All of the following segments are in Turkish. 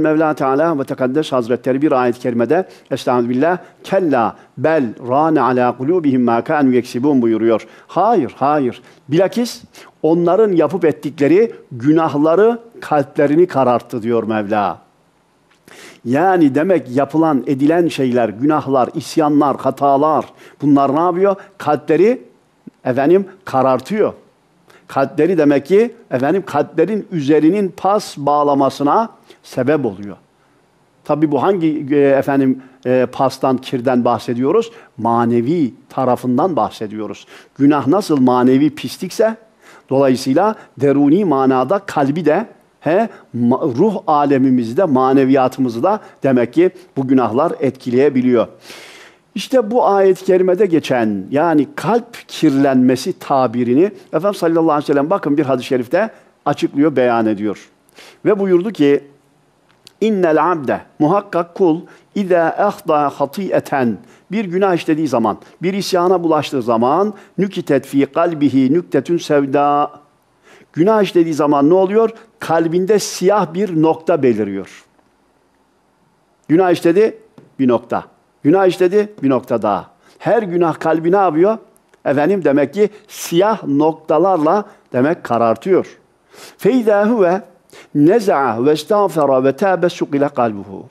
Mevla Teala ve Tekaddes Hazretleri bir ayet-i kerimede Estağfirullah kella bel rane ala kulubihim ma kanu yeksibun buyuruyor. Hayır, hayır. Bilakis onların yapıp ettikleri günahları kalplerini kararttı diyor Mevla. Yani demek yapılan, edilen şeyler, günahlar, isyanlar, hatalar bunlar ne yapıyor? Kalpleri efendim karartıyor. Kalpleri demek ki efendim kalplerin üzerinin pas bağlamasına sebep oluyor. Tabi bu hangi e, efendim e, pastan, kirden bahsediyoruz? Manevi tarafından bahsediyoruz. Günah nasıl manevi pislikse dolayısıyla deruni manada kalbi de he ruh maneviyatımızı da demek ki bu günahlar etkileyebiliyor. İşte bu ayet-i kerimede geçen yani kalp kirlenmesi tabirini Efendimiz sallallahu aleyhi ve sellem bakın bir hadis-i şerifte açıklıyor, beyan ediyor. Ve buyurdu ki İnnel abde muhakkak kul ida ahda hatiyeten bir günah işlediği zaman, bir isyana bulaştığı zaman nükitet fi kalbihi nüktetün sevda günah işlediği zaman ne oluyor? Kalbinde siyah bir nokta beliriyor. Günah işledi bir nokta. Günah işledi bir nokta daha. Her günah kalbi ne yapıyor? Efendim demek ki siyah noktalarla demek karartıyor. Feyda huve neza'a ve estağfara ve tâbe sukile kalbuhu.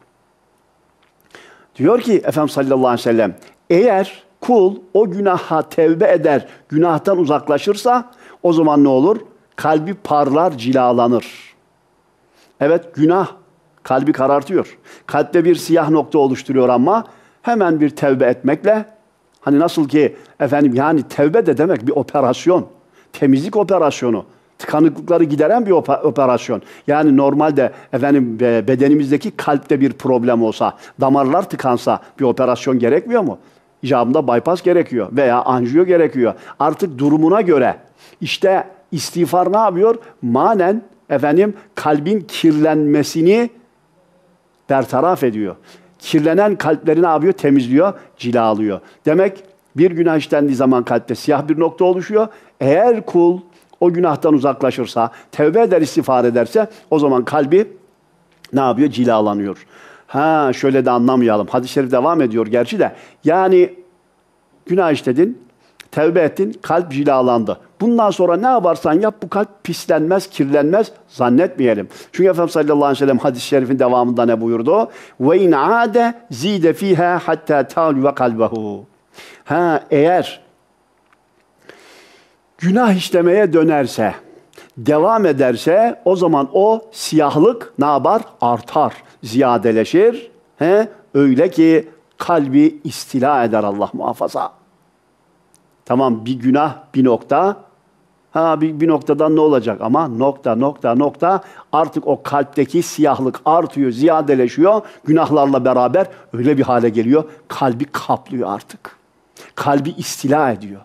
Diyor ki Efendimiz sallallahu aleyhi ve sellem eğer kul o günaha tevbe eder, günahtan uzaklaşırsa o zaman ne olur? Kalbi parlar, cilalanır. Evet günah kalbi karartıyor. Kalpte bir siyah nokta oluşturuyor ama hemen bir tevbe etmekle hani nasıl ki efendim yani tevbe de demek bir operasyon, temizlik operasyonu, tıkanıklıkları gideren bir operasyon. Yani normalde efendim bedenimizdeki kalpte bir problem olsa, damarlar tıkansa bir operasyon gerekmiyor mu? İcabında bypass gerekiyor veya anjiyo gerekiyor. Artık durumuna göre işte istiğfar ne yapıyor? Manen efendim kalbin kirlenmesini bertaraf ediyor kirlenen kalpleri ne yapıyor? Temizliyor, cilalıyor. Demek bir günah işlendiği zaman kalpte siyah bir nokta oluşuyor. Eğer kul o günahtan uzaklaşırsa, tevbe eder, istiğfar ederse o zaman kalbi ne yapıyor? Cilalanıyor. Ha şöyle de anlamayalım. Hadis-i şerif devam ediyor gerçi de. Yani günah işledin, tevbe ettin, kalp cilalandı. Bundan sonra ne yaparsan yap bu kalp pislenmez, kirlenmez zannetmeyelim. Çünkü Efendimiz sallallahu aleyhi ve sellem hadis-i şerifin devamında ne buyurdu? Ve in ade zide fiha hatta talu ve kalbehu. Ha eğer günah işlemeye dönerse, devam ederse o zaman o siyahlık ne yapar? Artar, ziyadeleşir. He? Öyle ki kalbi istila eder Allah muhafaza. Tamam bir günah bir nokta. Ha bir, bir noktadan ne olacak ama nokta nokta nokta artık o kalpteki siyahlık artıyor, ziyadeleşiyor. Günahlarla beraber öyle bir hale geliyor. Kalbi kaplıyor artık. Kalbi istila ediyor.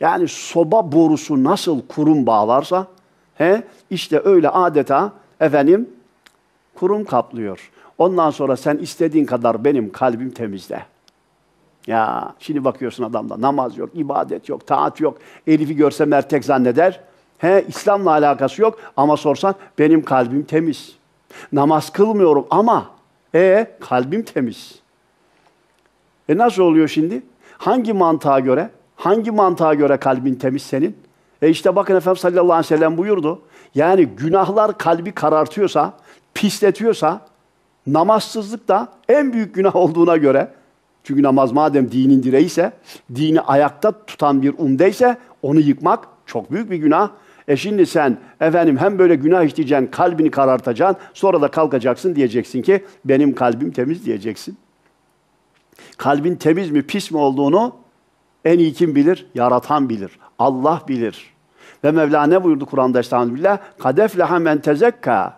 Yani soba borusu nasıl kurum bağlarsa he işte öyle adeta efendim kurum kaplıyor. Ondan sonra sen istediğin kadar benim kalbim temizle. Ya şimdi bakıyorsun adamda namaz yok, ibadet yok, taat yok. Elif'i görse mertek zanneder. He İslam'la alakası yok ama sorsan benim kalbim temiz. Namaz kılmıyorum ama e kalbim temiz. E nasıl oluyor şimdi? Hangi mantığa göre? Hangi mantığa göre kalbin temiz senin? E işte bakın Efendimiz sallallahu aleyhi ve sellem buyurdu. Yani günahlar kalbi karartıyorsa, pisletiyorsa namazsızlık da en büyük günah olduğuna göre çünkü namaz madem dinin direği ise, dini ayakta tutan bir umdeyse onu yıkmak çok büyük bir günah. E şimdi sen efendim hem böyle günah işleyeceksin, kalbini karartacaksın, sonra da kalkacaksın diyeceksin ki benim kalbim temiz diyeceksin. Kalbin temiz mi pis mi olduğunu en iyi kim bilir? Yaratan bilir. Allah bilir. Ve Mevla ne buyurdu Kur'an'da Estağfirullah? Kadef leha men tezekka.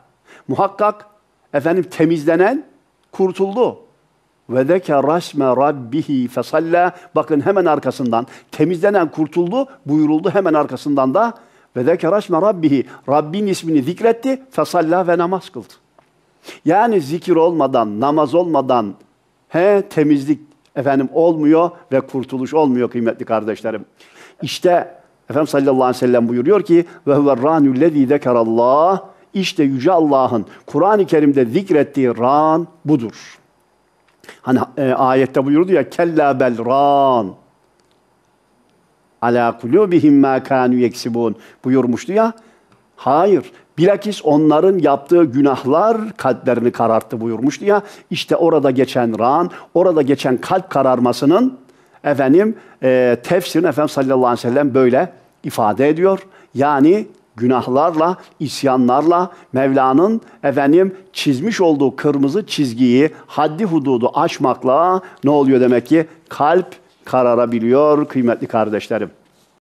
Muhakkak efendim temizlenen kurtuldu ve zeke rasme rabbihi fesalla. Bakın hemen arkasından temizlenen kurtuldu, buyuruldu hemen arkasından da ve zeke rasme rabbihi. Rabbin ismini zikretti, fesalla ve namaz kıldı. Yani zikir olmadan, namaz olmadan he temizlik efendim olmuyor ve kurtuluş olmuyor kıymetli kardeşlerim. İşte Efendim sallallahu aleyhi ve sellem buyuruyor ki ve huve ranul lezî işte yüce Allah'ın Kur'an-ı Kerim'de zikrettiği ran budur. Hani e, ayette buyurdu ya kella belran ala kulubihim ma kanu yeksibun buyurmuştu ya. Hayır. Bilakis onların yaptığı günahlar kalplerini kararttı buyurmuştu ya. İşte orada geçen ran, orada geçen kalp kararmasının efendim e, tefsirin efendim sallallahu aleyhi ve sellem böyle ifade ediyor. Yani günahlarla, isyanlarla Mevla'nın efendim çizmiş olduğu kırmızı çizgiyi, haddi hududu aşmakla ne oluyor demek ki? Kalp kararabiliyor kıymetli kardeşlerim.